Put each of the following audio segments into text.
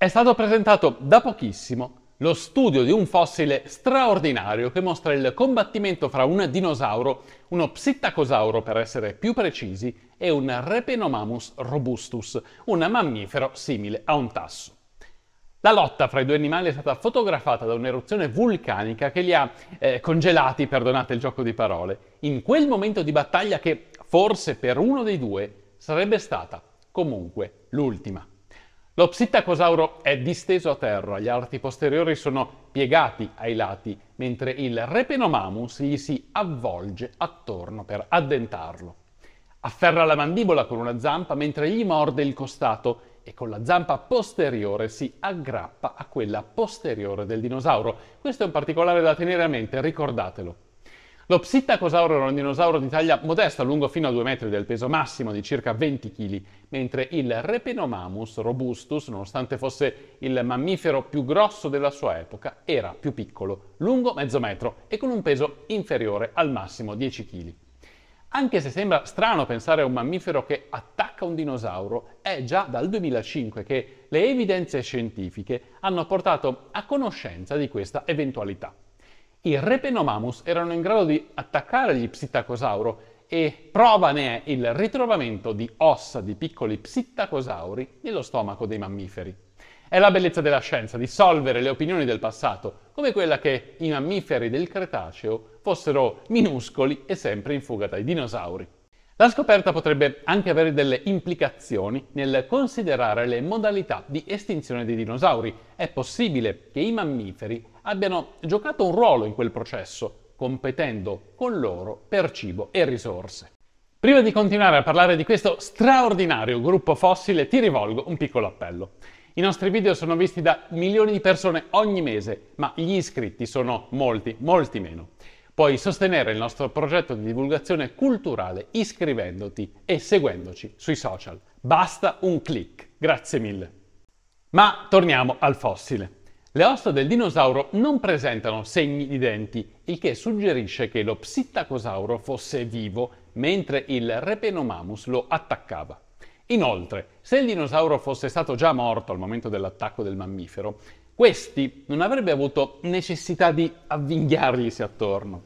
È stato presentato da pochissimo lo studio di un fossile straordinario che mostra il combattimento fra un dinosauro, uno psittacosauro per essere più precisi, e un Repenomamus robustus, un mammifero simile a un tasso. La lotta fra i due animali è stata fotografata da un'eruzione vulcanica che li ha eh, congelati, perdonate il gioco di parole, in quel momento di battaglia che forse per uno dei due sarebbe stata comunque l'ultima. Lo psittacosauro è disteso a terra, gli arti posteriori sono piegati ai lati, mentre il repenomamus gli si avvolge attorno per addentarlo. Afferra la mandibola con una zampa mentre gli morde il costato e con la zampa posteriore si aggrappa a quella posteriore del dinosauro. Questo è un particolare da tenere a mente, ricordatelo. Lo psittacosauro era un dinosauro di taglia modesta, lungo fino a 2 metri del peso massimo di circa 20 kg, mentre il Repenomamus robustus, nonostante fosse il mammifero più grosso della sua epoca, era più piccolo, lungo mezzo metro e con un peso inferiore al massimo 10 kg. Anche se sembra strano pensare a un mammifero che attacca un dinosauro, è già dal 2005 che le evidenze scientifiche hanno portato a conoscenza di questa eventualità i Repenomamus erano in grado di attaccare gli psittacosauro e prova ne è il ritrovamento di ossa di piccoli psittacosauri nello stomaco dei mammiferi. È la bellezza della scienza dissolvere le opinioni del passato, come quella che i mammiferi del Cretaceo fossero minuscoli e sempre in fuga dai dinosauri. La scoperta potrebbe anche avere delle implicazioni nel considerare le modalità di estinzione dei dinosauri. È possibile che i mammiferi abbiano giocato un ruolo in quel processo, competendo con loro per cibo e risorse. Prima di continuare a parlare di questo straordinario gruppo fossile, ti rivolgo un piccolo appello. I nostri video sono visti da milioni di persone ogni mese, ma gli iscritti sono molti, molti meno. Puoi sostenere il nostro progetto di divulgazione culturale iscrivendoti e seguendoci sui social. Basta un clic. Grazie mille. Ma torniamo al fossile. Le ossa del dinosauro non presentano segni di denti, il che suggerisce che lo psittacosauro fosse vivo mentre il Repenomamus lo attaccava. Inoltre, se il dinosauro fosse stato già morto al momento dell'attacco del mammifero, questi non avrebbe avuto necessità di avvinghiarglisi attorno.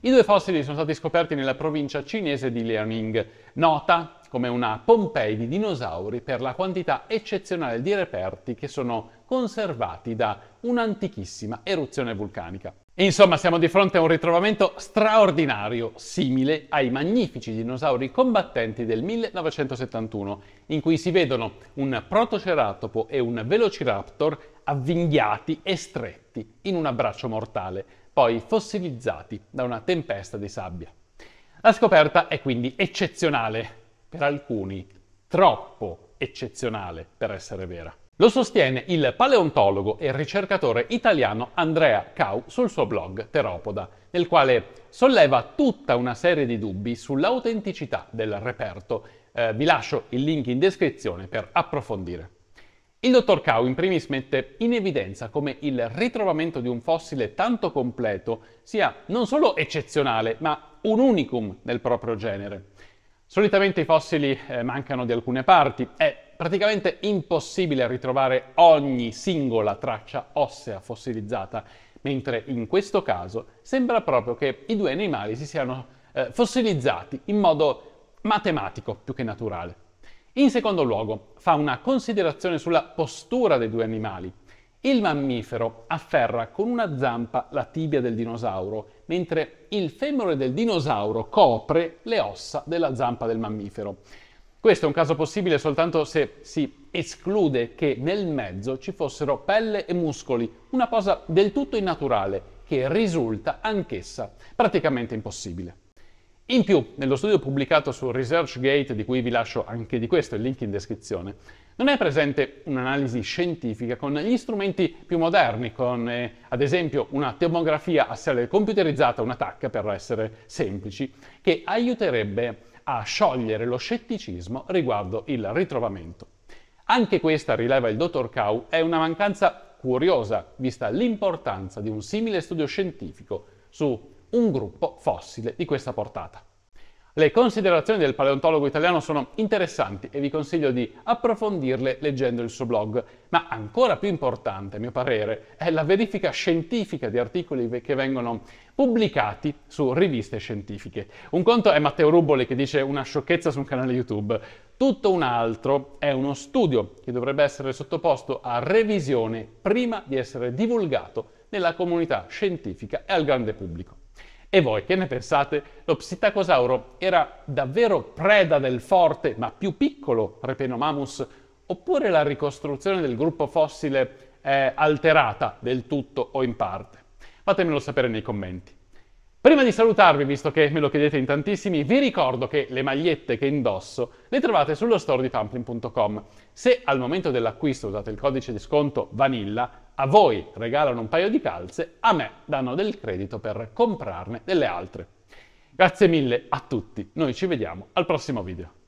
I due fossili sono stati scoperti nella provincia cinese di Liaoning, nota come una Pompei di dinosauri per la quantità eccezionale di reperti che sono conservati da un'antichissima eruzione vulcanica. Insomma, siamo di fronte a un ritrovamento straordinario, simile ai magnifici dinosauri combattenti del 1971, in cui si vedono un protoceratopo e un velociraptor avvinghiati e stretti in un abbraccio mortale, poi fossilizzati da una tempesta di sabbia. La scoperta è quindi eccezionale, per alcuni troppo eccezionale per essere vera. Lo sostiene il paleontologo e ricercatore italiano Andrea Cau sul suo blog Teropoda, nel quale solleva tutta una serie di dubbi sull'autenticità del reperto. Eh, vi lascio il link in descrizione per approfondire. Il dottor Cau in primis mette in evidenza come il ritrovamento di un fossile tanto completo sia non solo eccezionale, ma un unicum nel proprio genere. Solitamente i fossili eh, mancano di alcune parti è Praticamente impossibile ritrovare ogni singola traccia ossea fossilizzata, mentre in questo caso sembra proprio che i due animali si siano eh, fossilizzati in modo matematico più che naturale. In secondo luogo, fa una considerazione sulla postura dei due animali. Il mammifero afferra con una zampa la tibia del dinosauro, mentre il femore del dinosauro copre le ossa della zampa del mammifero. Questo è un caso possibile soltanto se si esclude che nel mezzo ci fossero pelle e muscoli, una cosa del tutto innaturale che risulta anch'essa praticamente impossibile. In più, nello studio pubblicato su ResearchGate, di cui vi lascio anche di questo il link in descrizione, non è presente un'analisi scientifica con gli strumenti più moderni, con eh, ad esempio una tomografia a assiale computerizzata, una TAC per essere semplici, che aiuterebbe a a sciogliere lo scetticismo riguardo il ritrovamento. Anche questa, rileva il dottor Cau, è una mancanza curiosa, vista l'importanza di un simile studio scientifico su un gruppo fossile di questa portata. Le considerazioni del paleontologo italiano sono interessanti e vi consiglio di approfondirle leggendo il suo blog, ma ancora più importante, a mio parere, è la verifica scientifica di articoli che vengono pubblicati su riviste scientifiche. Un conto è Matteo Ruboli che dice una sciocchezza su un canale YouTube, tutto un altro è uno studio che dovrebbe essere sottoposto a revisione prima di essere divulgato nella comunità scientifica e al grande pubblico. E voi che ne pensate? Lo Psittacosauro era davvero preda del forte ma più piccolo Repenomamus? Oppure la ricostruzione del gruppo fossile è alterata del tutto o in parte? Fatemelo sapere nei commenti. Prima di salutarvi, visto che me lo chiedete in tantissimi, vi ricordo che le magliette che indosso le trovate sullo store di pamplin.com. Se al momento dell'acquisto usate il codice di sconto VANILLA, a voi regalano un paio di calze, a me danno del credito per comprarne delle altre. Grazie mille a tutti, noi ci vediamo al prossimo video.